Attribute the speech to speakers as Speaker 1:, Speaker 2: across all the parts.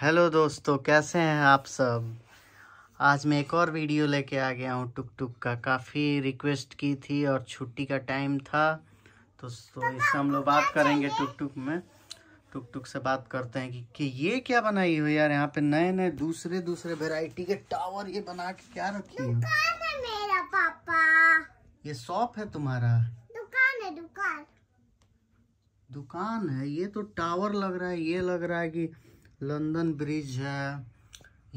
Speaker 1: Hello दोस्तों कैसे हैं आप सब आज मैं एक और वीडियो लेके आ गया हूँ टुक टुक का काफ़ी रिक्वेस्ट की थी और छुट्टी का टाइम था तो तो इससे हम लोग बात करेंगे टुक टुक में टुक टुक से बात करते हैं कि, कि ये क्या बनाई हो यार यहाँ पे नए नए दूसरे दूसरे वेराइटी के टावर ये बना के क्या रखी है
Speaker 2: मेरा पापा
Speaker 1: ये शॉप है तुम्हारा
Speaker 2: दुकान है दुकान
Speaker 1: दुकान है ये तो टावर लग रहा है ये लग रहा है कि लंदन ब्रिज है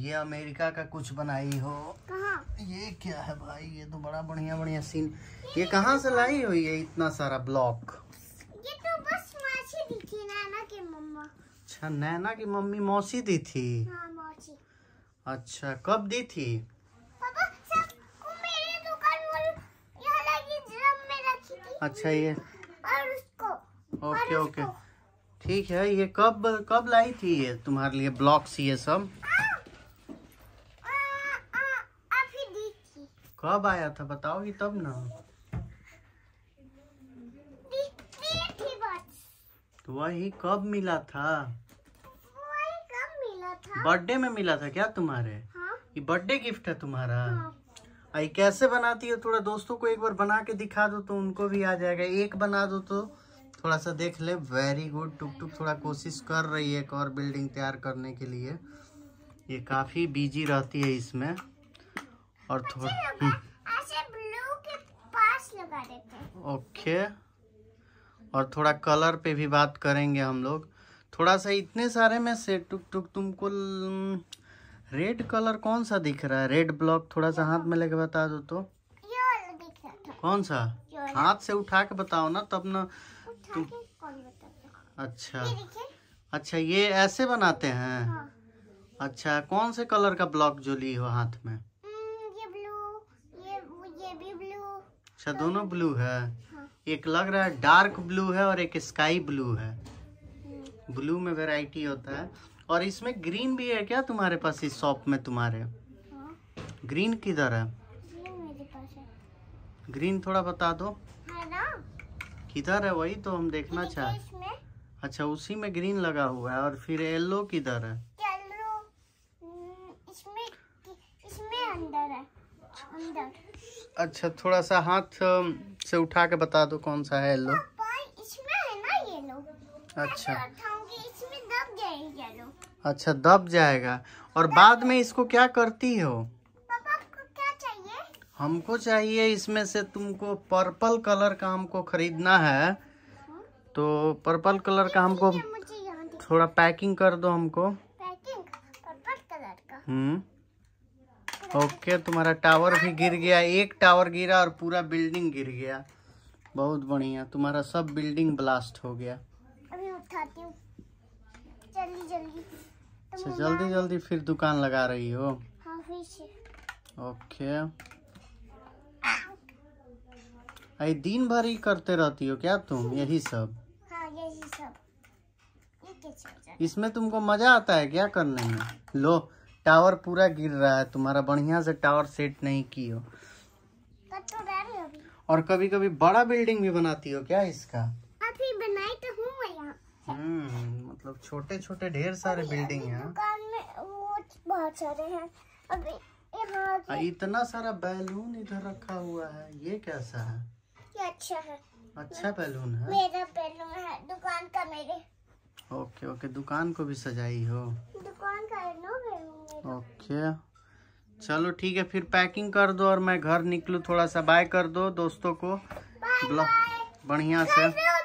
Speaker 1: ये अमेरिका का कुछ बनाई हो कहा? ये क्या है भाई ये तो बड़ा बढ़िया बढ़िया सीन ये ये कहाँ से लाई हुई है इतना सारा ब्लॉक
Speaker 2: ये तो बस मौसी दी थी नैना की मम्मा
Speaker 1: अच्छा नैना की मम्मी मौसी दी थी
Speaker 2: हाँ, मौसी
Speaker 1: अच्छा कब दी थी
Speaker 2: पापा सब मेरे दुकान वाले यहाँ लगी ड्रम में रखी थी अच्छा ये और उसको ओके और उसको। ओके
Speaker 1: ठीक है ये कब कब लाई थी ये तुम्हारे लिए ब्लॉक्स ये सब कब आया था बताओगी तब ना तो वही कब मिला था
Speaker 2: बर्थडे में मिला था क्या तुम्हारे हाँ? ये
Speaker 1: बर्थडे गिफ्ट है तुम्हारा हाँ। आई कैसे बनाती हो थोड़ा दोस्तों को एक बार बना के दिखा दो तो उनको भी आ जाएगा एक बना दो तो थोड़ा सा देख ले वेरी गुड टुक टुक थोड़ा कोशिश कर रही है एक और बिल्डिंग तैयार करने के लिए ये काफ़ी बिजी रहती है इसमें और थोड़ा
Speaker 2: अच्छा,
Speaker 1: ओके और थोड़ा कलर पे भी बात करेंगे हम लोग थोड़ा सा इतने सारे में से टुक टुक तुमको रेड कलर कौन सा दिख रहा है रेड ब्लॉक थोड़ा सा हाथ में लेके बता दो तो कौन सा हाथ से उठा के बताओ ना तब ना तुम तो- अच्छा अच्छा ये ऐसे बनाते हैं हाँ। अच्छा कौन से कलर का ब्लॉक जो ली हो हाथ में हम्म, ये ब्लू ये ये भी ब्लू अच्छा दोनों ब्लू है हाँ। एक लग रहा है डार्क ब्लू है और एक स्काई ब्लू है हम्म। ब्लू में वैरायटी होता है और इसमें ग्रीन भी है क्या तुम्हारे पास इस शॉप में तुम्हारे हाँ। ग्रीन किधर है ग्रीन थोड़ा बता दो किधर है वही तो हम देखना चाह अच्छा उसी में ग्रीन लगा हुआ है और फिर येल्लो किधर है हम्म, अच्छा थोड़ा सा हाथ से उठा के बता दो कौन सा है येल्लो
Speaker 2: इसमें है ना येलो अच्छा इसमें दब जाएगा
Speaker 1: अच्छा दब जाएगा और बाद में इसको क्या करती हो हमको चाहिए इसमें से तुमको पर्पल कलर का हमको ख़रीदना है तो पर्पल कलर का हमको थोड़ा पैकिंग कर दो हमको हम्म ओके तुम्हारा टावर भी गिर गया एक टावर गिरा और पूरा बिल्डिंग गिर गया बहुत बढ़िया तुम्हारा सब बिल्डिंग ब्लास्ट हो गया
Speaker 2: अभी उठाती जल्दी जल्दी अच्छा जल्दी
Speaker 1: जल्दी फिर दुकान लगा रही हो हाँ ओके आई दिन भर ही करते रहती हो क्या तुम यही सब
Speaker 2: हाँ यही सब
Speaker 1: इसमें तुमको मजा आता है क्या करने में लो टावर पूरा गिर रहा है तुम्हारा बढ़िया से टावर सेट नहीं की तो हो और कभी कभी बड़ा बिल्डिंग भी बनाती हो क्या इसका
Speaker 2: अभी बनाई तो हूँ
Speaker 1: हम्म मतलब छोटे छोटे ढेर सारे बिल्डिंग है इतना सारा बैलून इधर रखा हुआ है ये कैसा है
Speaker 2: अच्छा है अच्छा बैलून है मेरा बैलून है दुकान का मेरे
Speaker 1: ओके ओके दुकान को भी सजाई हो दुकान का है
Speaker 2: नो बैलून
Speaker 1: ओके चलो ठीक है फिर पैकिंग कर दो और मैं घर निकलू थोड़ा सा बाय कर दो दोस्तों को ब्लॉग बढ़िया से